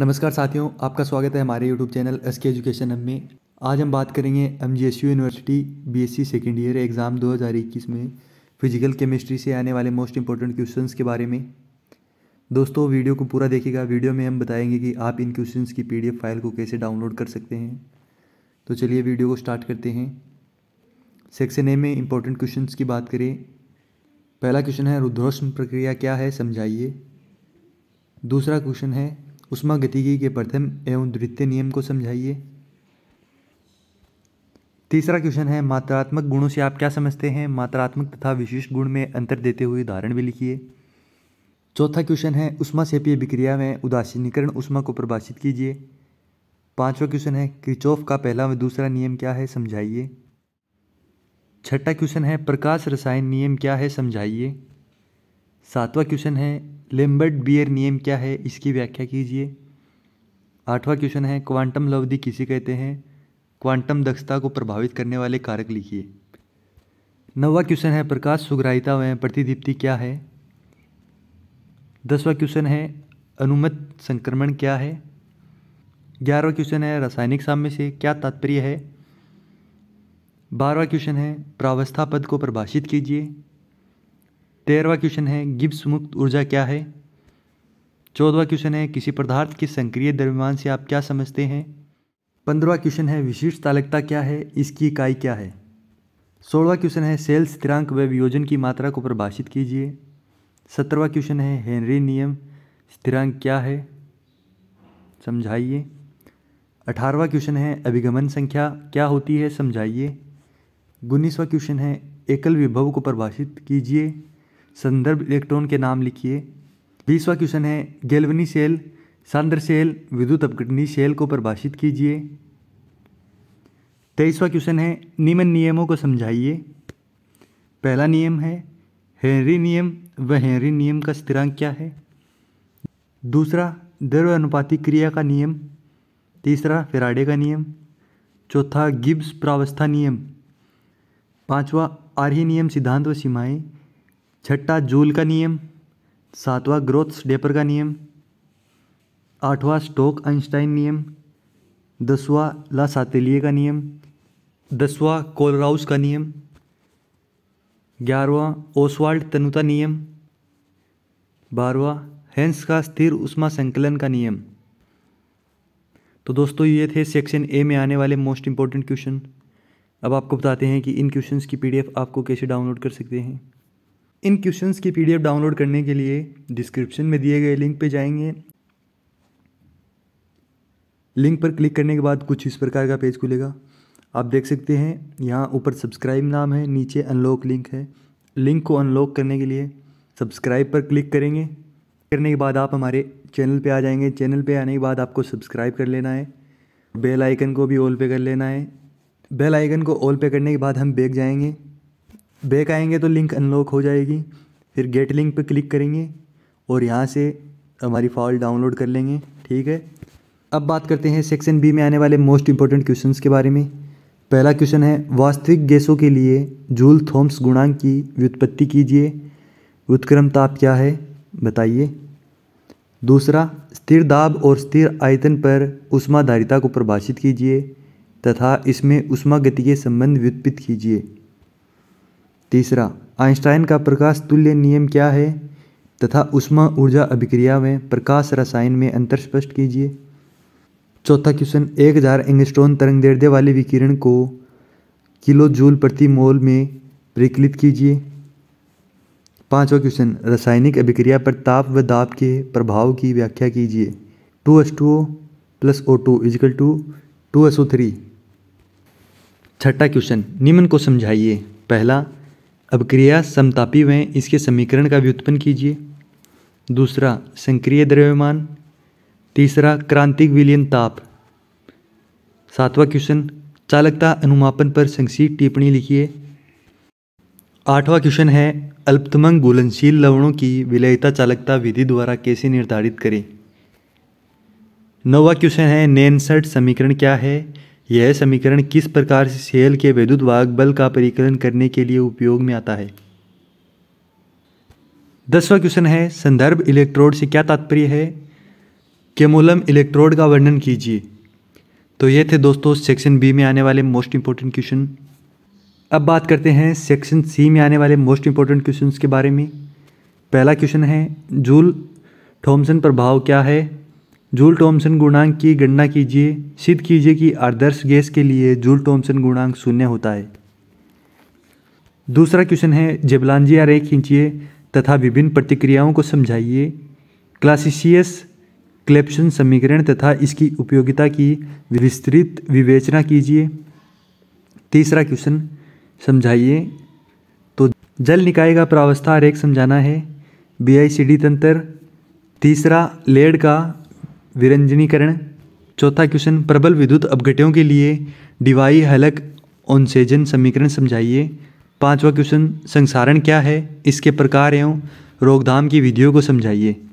नमस्कार साथियों आपका स्वागत है हमारे YouTube channel S K education हम में आज हम बात करेंगे M G S U university B S C second year exam 2021 में फिजिकल केमिस्ट्री से आने वाले मोस्ट इंपॉर्टेंट क्वेश्चंस के बारे में दोस्तों वीडियो को पूरा देखिएगा वीडियो में हम बताएंगे कि आप इन क्वेश्चन की पी फाइल को कैसे डाउनलोड कर सकते हैं तो चलिए वीडियो को स्टार्ट करते हैं सेक्शन ए में इंपॉर्टेंट क्वेश्चन की बात करें पहला क्वेश्चन है रुद्रोष्म प्रक्रिया क्या है समझाइए दूसरा क्वेश्चन है गतिकी के प्रथम एवं द्वितीय नियम को समझाइए तीसरा क्वेश्चन है मात्रात्मक गुणों से आप क्या समझते हैं मात्रात्मक तथा विशिष्ट गुण में अंतर देते हुए उदाहरण भी लिखिए चौथा क्वेश्चन है उष्मा सेपीय विक्रिया में उदासीनीकरण उष्मा को प्रभाषित कीजिए पांचवा क्वेश्चन है क्रिचोफ का पहला व दूसरा नियम क्या है समझाइए छठा क्वेश्चन है प्रकाश रसायन नियम क्या है समझाइए सातवा क्वेश्चन है लेम्बर्ट बियर नियम क्या है इसकी व्याख्या कीजिए आठवां क्वेश्चन है क्वांटम लवधि किसे कहते हैं क्वांटम दक्षता को प्रभावित करने वाले कारक लिखिए नवा क्वेश्चन है प्रकाश सुग्राहिता व प्रतिदीप्ति क्या है दसवा क्वेश्चन है अनुमत संक्रमण क्या है ग्यारहवा क्वेश्चन है रासायनिक साम्य से क्या तात्पर्य है बारहवा क्वेश्चन है प्रावस्था पद को परिभाषित कीजिए तेरहवा क्वेश्चन है गिब्स मुक्त ऊर्जा क्या है चौदवा क्वेश्चन है किसी पदार्थ के संक्रिय द्रव्यमान से आप क्या समझते हैं पंद्रवा क्वेश्चन है विशिष्ट तालकता क्या है इसकी इकाई क्या है सोलहवा क्वेश्चन है सेल स्थिरांक व वियोजन की मात्रा को परिभाषित कीजिए सत्रहवा क्वेश्चन है हेनरी नियम स्थिरांक क्या है समझाइए अठारहवा क्वेश्चन है अभिगमन संख्या क्या होती है समझाइए उन्नीसवा क्वेश्चन है एकल विभव को परिभाषित कीजिए संदर्भ इलेक्ट्रॉन के नाम लिखिए बीसवा क्वेश्चन है गेलवनी सेल सांद्र सेल विद्युत अपघटनी सेल को परिभाषित कीजिए तेईसवा क्वेश्चन है निम्न नियमों को समझाइए पहला नियम है हेनरी नियम व हेनरी नियम का स्थिरांक क्या है दूसरा द्रव अनुपातिक क्रिया का नियम तीसरा फेराडे का नियम चौथा गिब्स प्रावस्था नियम पांचवा आर्ही नियम सिद्धांत व सीमाएं छठा जूल का नियम सातवां ग्रोथ डेपर का नियम आठवां स्टोक आइंस्टाइन नियम दसवां ला सातेलिए का नियम दसवां कोलराउस का नियम ग्यारहवा ओसवाल्ड तनुता नियम बारहवा हैंस का स्थिर उष्मा संकलन का नियम तो दोस्तों ये थे सेक्शन ए में आने वाले मोस्ट इंपॉर्टेंट क्वेश्चन अब आपको बताते हैं कि इन क्वेश्चंस की पीडीएफ आपको कैसे डाउनलोड कर सकते हैं इन क्वेश्चन की पीडीएफ डाउनलोड करने के लिए डिस्क्रिप्शन में दिए गए लिंक पे जाएंगे लिंक पर क्लिक करने के बाद कुछ इस प्रकार का पेज खुलेगा आप देख सकते हैं यहाँ ऊपर सब्सक्राइब नाम है नीचे अनलॉक लिंक है लिंक को अनलॉक करने के लिए सब्सक्राइब पर क्लिक करेंगे करने के बाद आप हमारे चैनल पे आ जाएंगे चैनल पे आने के बाद आपको सब्सक्राइब कर लेना है बेल आइकन को भी ऑल पे कर लेना है बेल आइकन को ऑल पे करने के बाद हम बैग जाएंगे बैक आएंगे तो लिंक अनलॉक हो जाएगी फिर गेट लिंक पे क्लिक करेंगे और यहाँ से हमारी फाइल डाउनलोड कर लेंगे ठीक है अब बात करते हैं सेक्शन बी में आने वाले मोस्ट इंपॉर्टेंट क्वेश्चन के बारे में पहला क्वेश्चन है वास्तविक गैसों के लिए जूल थॉम्स गुणांक की व्युत्पत्ति कीजिए उत्क्रम ताप क्या है बताइए दूसरा स्थिर दाब और स्थिर आयतन पर उष्माधारिता को परिभाषित कीजिए तथा इसमें उष्मा गति के संबंध व्युत्पित कीजिए तीसरा आइंस्टाइन का प्रकाश तुल्य नियम क्या है तथा उष्मा ऊर्जा अभिक्रिया में प्रकाश रसायन में अंतर स्पष्ट कीजिए चौथा क्वेश्चन एक हजार इंगस्टोन तरंग दैर्ध्य वाले विकिरण को किलो जूल प्रति मोल में परिकलित कीजिए पांचवा क्वेश्चन रासायनिक अभिक्रिया पर ताप व दाब के प्रभाव की व्याख्या कीजिए two S two O plus O two इजिकल two two S O three छठा क्वेश्चन निम्न को समझाइए पहला अब क्रिया समतापी में इसके समीकरण का व्युत्पन्न कीजिए दूसरा संक्रिय द्रव्यमान तीसरा क्रांतिक विलियन ताप सातवां क्वेश्चन चालकता अनुमापन पर संक्षिप्त टिप्पणी लिखिए आठवां क्वेश्चन है अल्पतमंग गुलनशील लवणों की विलयता चालकता विधि द्वारा कैसे निर्धारित करें नौवा क्वेश्चन है नैनसर्ट समीकरण क्या है यह समीकरण किस प्रकार से सेल के विद्युत वाहक बल का परिकलन करने के लिए उपयोग में आता है दसवा क्वेश्चन है संदर्भ इलेक्ट्रोड से क्या तात्पर्य है केमोलम इलेक्ट्रोड का वर्णन कीजिए तो ये थे दोस्तों सेक्शन बी में आने वाले मोस्ट इंपॉर्टेंट क्वेश्चन अब बात करते हैं सेक्शन सी में आने वाले मोस्ट इंपॉर्टेंट क्वेश्चंस के बारे में पहला क्वेश्चन है जूल थॉमसन प्रभाव क्या है जूल टॉम्सन गुणांक की गणना कीजिए सिद्ध कीजिए कि आदर्श गैस के लिए जूल टॉम्सन गुणांक शून्य होता है दूसरा क्वेश्चन है जेबलांजिया रे खींचिए तथा विभिन्न प्रतिक्रियाओं को समझाइए क्लासिशियस क्लेप्शन समीकरण तथा इसकी उपयोगिता की विस्तृत विवेचना कीजिए तीसरा क्वेश्चन समझाइए तो जल निकाय का प्रावस्था रेख समझाना है बी तंत्र तीसरा लेड का विरंजनीकरण चौथा क्वेश्चन प्रबल विद्युत अपघटियों के लिए डिवाई हलक ओनसेजन समीकरण समझाइए पांचवा क्वेश्चन संसारण क्या है इसके प्रकार एवं रोकधाम की विधियों को समझाइए